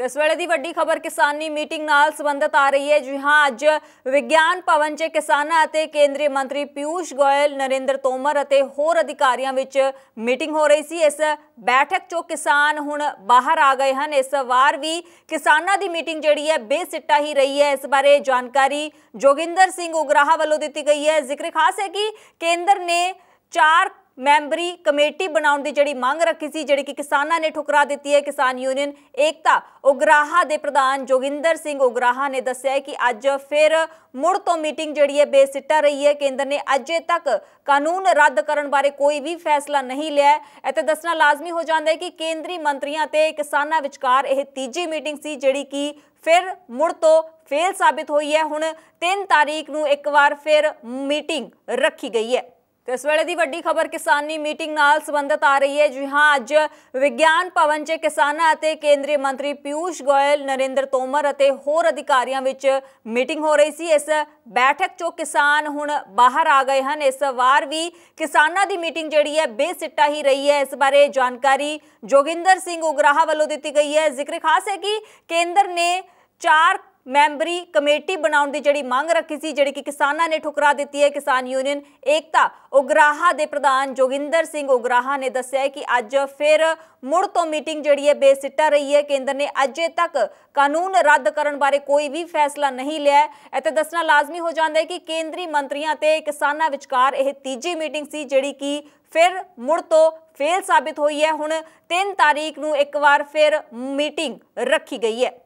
ਤੇ ਇਸ ਵੇਲੇ ਦੀ ਵੱਡੀ ਖਬਰ ਕਿਸਾਨੀ ਮੀਟਿੰਗ ਨਾਲ ਸੰਬੰਧਤ ਆ ਰਹੀ ਹੈ ਜਿਹਾਂ ਅੱਜ ਵਿਗਿਆਨ ਭਵਨ 'ਚ ਕਿਸਾਨਾਂ ਅਤੇ ਕੇਂਦਰੀ ਮੰਤਰੀ ਪਿਊਸ਼ ਗੋਇਲ ਨਰਿੰਦਰ ਤੋਮਰ ਅਤੇ ਹੋਰ ਅਧਿਕਾਰੀਆਂ ਵਿੱਚ ਮੀਟਿੰਗ ਹੋ ਰਹੀ ਸੀ ਇਸ ਬੈਠਕ 'ਚੋਂ ਕਿਸਾਨ ਹੁਣ ਬਾਹਰ ਆ ਗਏ ਹਨ ਇਸ ਵਾਰ ਵੀ ਕਿਸਾਨਾਂ ਦੀ ਮੀਟਿੰਗ ਜਿਹੜੀ ਹੈ ਬੇਸਿੱਟਾ ਹੀ ਰਹੀ ਹੈ ਇਸ ਬਾਰੇ ਜਾਣਕਾਰੀ ਜੋਗਿੰਦਰ ਸਿੰਘ ਉਗਰਾਹਾ ਵੱਲੋਂ ਦਿੱਤੀ ਗਈ ਹੈ ਜ਼ਿਕਰ ਖਾਸ ਹੈ ਕਿ ਕੇਂਦਰ ਨੇ 4 ਮੈਂਬਰੀ ਕਮੇਟੀ ਬਣਾਉਣ ਦੀ ਜਿਹੜੀ ਮੰਗ ਰੱਖੀ ਸੀ ਜਿਹੜੀ ਕਿ ਕਿਸਾਨਾਂ ਨੇ ਠੁਕਰਾ ਦਿੱਤੀ ਹੈ ਕਿਸਾਨ ਯੂਨੀਅਨ ਏਕਤਾ ਉਗਰਾਹਾ ਦੇ ਪ੍ਰਧਾਨ ਜੋਗਿੰਦਰ ਸਿੰਘ ਉਗਰਾਹਾ ਨੇ ਦੱਸਿਆ ਹੈ ਕਿ ਅੱਜ ਫਿਰ ਮੁੜ ਤੋਂ ਮੀਟਿੰਗ ਜਿਹੜੀ ਹੈ ਬੇਸਿੱਟਾ ਰਹੀ ਹੈ ਕੇਂਦਰ ਨੇ ਅਜੇ ਤੱਕ ਕਾਨੂੰਨ ਰੱਦ ਕਰਨ ਬਾਰੇ ਕੋਈ ਵੀ ਫੈਸਲਾ ਨਹੀਂ ਲਿਆ ਅਤੇ ਦੱਸਣਾ ਲਾਜ਼ਮੀ ਹੋ ਜਾਂਦਾ ਹੈ ਕਿ ਕੇਂਦਰੀ ਮੰਤਰੀਆਂ ਤੇ ਕਿਸਾਨਾਂ ਵਿਚਕਾਰ ਇਹ ਤੀਜੀ ਮੀਟਿੰਗ ਸੀ ਜਿਹੜੀ ਕਿ ਫਿਰ ਮੁੜ ਤੋਂ ਫੇਲ ਸਾਬਿਤ ਹੋਈ ਹੈ ਹੁਣ 3 ਤਾਰੀਖ ਨੂੰ ਇੱਕ ਵਾਰ ਫਿਰ ਮੀਟਿੰਗ ਰੱਖੀ ਗਈ ਹੈ ਤੇ ਇਸ ਵੇਲੇ ਦੀ ਵੱਡੀ ਖਬਰ ਕਿਸਾਨੀ ਮੀਟਿੰਗ ਨਾਲ ਸੰਬੰਧਤ ਆ ਰਹੀ ਹੈ ਜਿਹਾਂ ਅੱਜ ਵਿਗਿਆਨ ਭਵਨ 'ਚ ਕਿਸਾਨਾਂ ਅਤੇ ਕੇਂਦਰੀ ਮੰਤਰੀ ਪਿਊਸ਼ ਗੋਇਲ ਨਰਿੰਦਰ ਤੋਮਰ ਅਤੇ ਹੋਰ ਅਧਿਕਾਰੀਆਂ ਵਿੱਚ ਮੀਟਿੰਗ ਹੋ ਰਹੀ ਸੀ ਇਸ ਬੈਠਕ 'ਚੋਂ ਕਿਸਾਨ ਹੁਣ ਬਾਹਰ ਆ ਗਏ ਹਨ ਇਸ ਵਾਰ ਵੀ ਕਿਸਾਨਾਂ ਦੀ ਮੀਟਿੰਗ ਜਿਹੜੀ ਹੈ ਬੇਸਿੱਟਾ ਹੀ ਰਹੀ ਹੈ ਇਸ ਬਾਰੇ ਜਾਣਕਾਰੀ ਜੋਗਿੰਦਰ ਸਿੰਘ ਉਗਰਾਹਾ ਵੱਲੋਂ ਦਿੱਤੀ ਗਈ ਹੈ ਜ਼ਿਕਰ ਖਾਸ ਹੈ ਕਿ ਕੇਂਦਰ ਨੇ 4 ਮੈਂਬਰੀ ਕਮੇਟੀ ਬਣਾਉਣ ਦੀ ਜਿਹੜੀ ਮੰਗ ਰੱਖੀ ਸੀ ਜਿਹੜੀ ਕਿ ਕਿਸਾਨਾਂ ਨੇ ਠੁਕਰਾ ਦਿੱਤੀ ਹੈ ਕਿਸਾਨ ਯੂਨੀਅਨ ਏਕਤਾ ਉਗਰਾਹਾ ਦੇ ਪ੍ਰਧਾਨ ਜੋਗਿੰਦਰ ਸਿੰਘ ਉਗਰਾਹਾ ਨੇ ਦੱਸਿਆ ਕਿ ਅੱਜ ਫਿਰ ਮੁੜ ਤੋਂ ਮੀਟਿੰਗ ਜਿਹੜੀ ਹੈ ਬੇਸਿੱਟਾ ਰਹੀ ਹੈ ਕੇਂਦਰ ਨੇ ਅਜੇ ਤੱਕ ਕਾਨੂੰਨ ਰੱਦ ਕਰਨ ਬਾਰੇ ਕੋਈ ਵੀ ਫੈਸਲਾ ਨਹੀਂ ਲਿਆ ਅਤੇ ਦੱਸਣਾ ਲਾਜ਼ਮੀ ਹੋ ਜਾਂਦਾ ਹੈ ਕਿ ਕੇਂਦਰੀ ਮੰਤਰੀਆਂ ਤੇ ਕਿਸਾਨਾਂ ਵਿਚਕਾਰ ਇਹ ਤੀਜੀ ਮੀਟਿੰਗ ਸੀ ਜਿਹੜੀ ਕਿ ਫਿਰ ਮੁੜ ਤੋਂ ਫੇਲ ਸਾਬਿਤ ਹੋਈ ਹੈ ਹੁਣ 3 ਤਾਰੀਖ ਨੂੰ ਇੱਕ ਵਾਰ ਫਿਰ ਮੀਟਿੰਗ ਰੱਖੀ ਗਈ ਹੈ